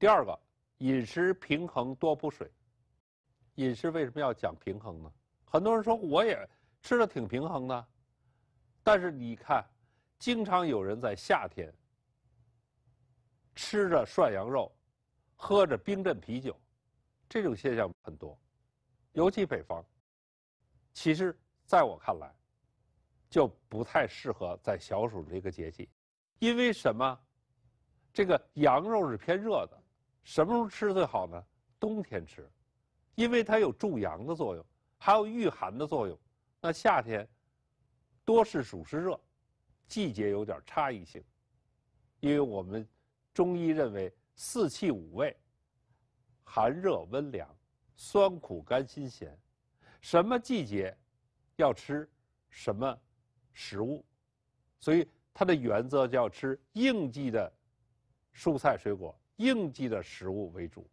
第二个，饮食平衡多补水。饮食为什么要讲平衡呢？很多人说我也吃的挺平衡的，但是你看，经常有人在夏天吃着涮羊肉，喝着冰镇啤酒，这种现象很多，尤其北方。其实在我看来，就不太适合在小暑这个节气，因为什么？这个羊肉是偏热的。什么时候吃最好呢？冬天吃，因为它有助阳的作用，还有御寒的作用。那夏天多是暑湿热，季节有点差异性。因为我们中医认为四气五味，寒热温凉，酸苦甘辛咸，什么季节要吃什么食物，所以它的原则叫吃应季的蔬菜水果。应季的食物为主。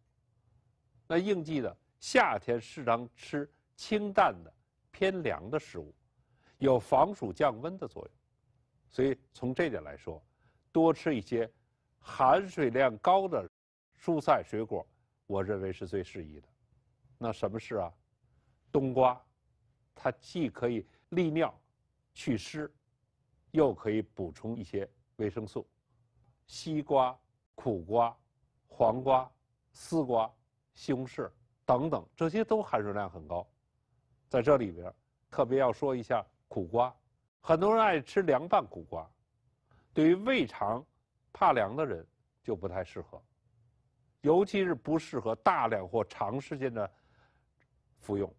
那应季的夏天，适当吃清淡的、偏凉的食物，有防暑降温的作用。所以从这点来说，多吃一些含水量高的蔬菜水果，我认为是最适宜的。那什么是啊？冬瓜，它既可以利尿、祛湿，又可以补充一些维生素。西瓜、苦瓜。黄瓜、丝瓜、西红柿等等，这些都含水量很高。在这里边，特别要说一下苦瓜。很多人爱吃凉拌苦瓜，对于胃肠怕凉的人就不太适合，尤其是不适合大量或长时间的服用，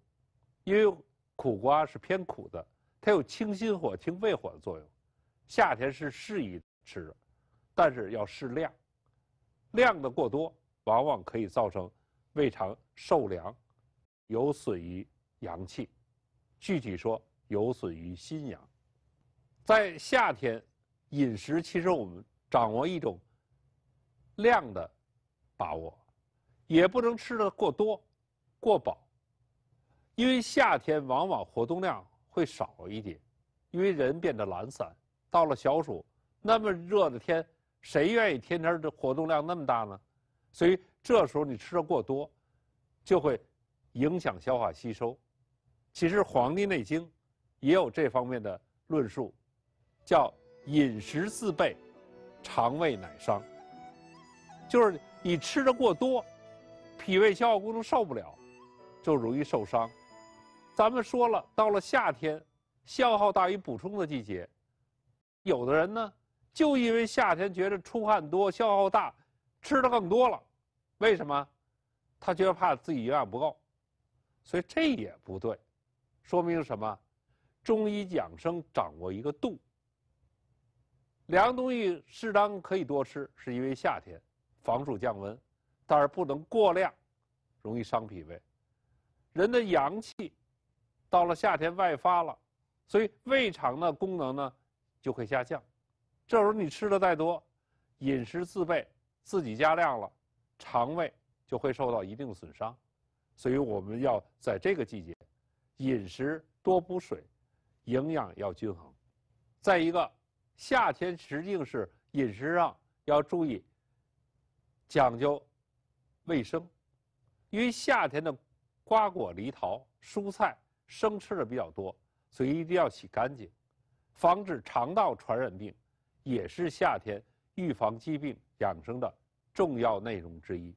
因为苦瓜是偏苦的，它有清心火、清胃火的作用。夏天是适宜吃的，但是要适量。量的过多，往往可以造成胃肠受凉，有损于阳气，具体说有损于心阳。在夏天，饮食其实我们掌握一种量的把握，也不能吃的过多、过饱，因为夏天往往活动量会少一点，因为人变得懒散。到了小暑，那么热的天。谁愿意天天的活动量那么大呢？所以这时候你吃的过多，就会影响消化吸收。其实《黄帝内经》也有这方面的论述，叫“饮食自备，肠胃乃伤”，就是你吃的过多，脾胃消化功能受不了，就容易受伤。咱们说了，到了夏天，消耗大于补充的季节，有的人呢。就因为夏天觉得出汗多、消耗大，吃的更多了，为什么？他觉得怕自己营养不够，所以这也不对，说明什么？中医养生掌握一个度。凉东西适当可以多吃，是因为夏天防暑降温，但是不能过量，容易伤脾胃。人的阳气到了夏天外发了，所以胃肠的功能呢就会下降。这时候你吃的再多，饮食自备自己加量了，肠胃就会受到一定的损伤，所以我们要在这个季节，饮食多补水，营养要均衡。再一个，夏天实际上是饮食上要注意讲究卫生，因为夏天的瓜果、梨桃、蔬菜生吃的比较多，所以一定要洗干净，防止肠道传染病。也是夏天预防疾病养生的重要内容之一。